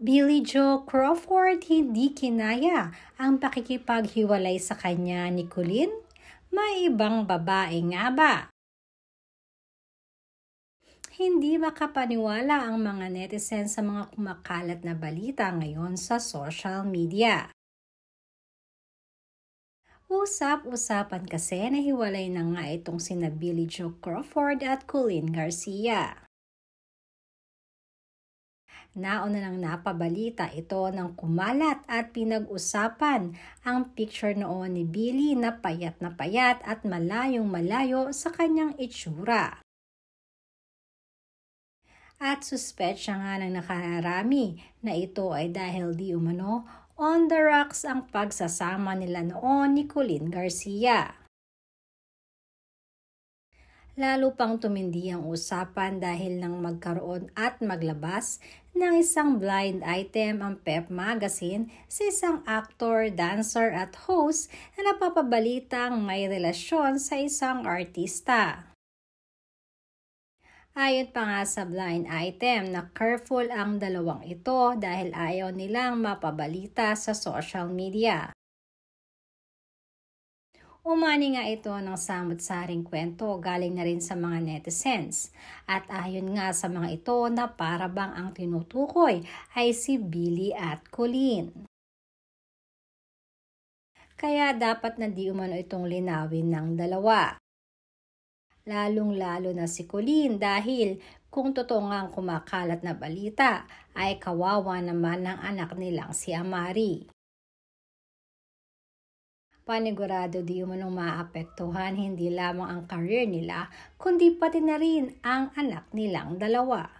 Billy Joe Crawford hindi kinaya ang pakikipaghiwalay sa kanya ni Colleen? May ibang babae nga ba? Hindi makapaniwala ang mga netizens sa mga kumakalat na balita ngayon sa social media. Usap-usapan kasi na hiwalay na nga itong sina Billy Joe Crawford at Colleen Garcia. Nauna nang napabalita ito ng kumalat at pinag-usapan ang picture noon ni Billy na payat na payat at malayong malayo sa kanyang itsura. At suspect siya nga ng nakarami na ito ay dahil di umano on the rocks ang pagsasama nila noon ni Colleen Garcia. Lalo pang tumindi ang usapan dahil nang magkaroon at maglabas ng isang blind item ang Pep Magazine sa isang actor, dancer at host na napapabalitang may relasyon sa isang artista. Ayon pa nga sa blind item na careful ang dalawang ito dahil ayaw nilang mapabalita sa social media. Umani nga ito ng samot-saring kwento galing na rin sa mga netizens. At ayon nga sa mga ito na para bang ang tinutukoy ay si Billy at Colleen. Kaya dapat na di umano itong linawin ng dalawa. Lalong-lalo na si Colleen dahil kung totoo nga ang kumakalat na balita ay kawawa naman ng anak nilang si Amari panigurado di umanong maapektuhan hindi lamang ang career nila, kundi pati na rin ang anak nilang dalawa.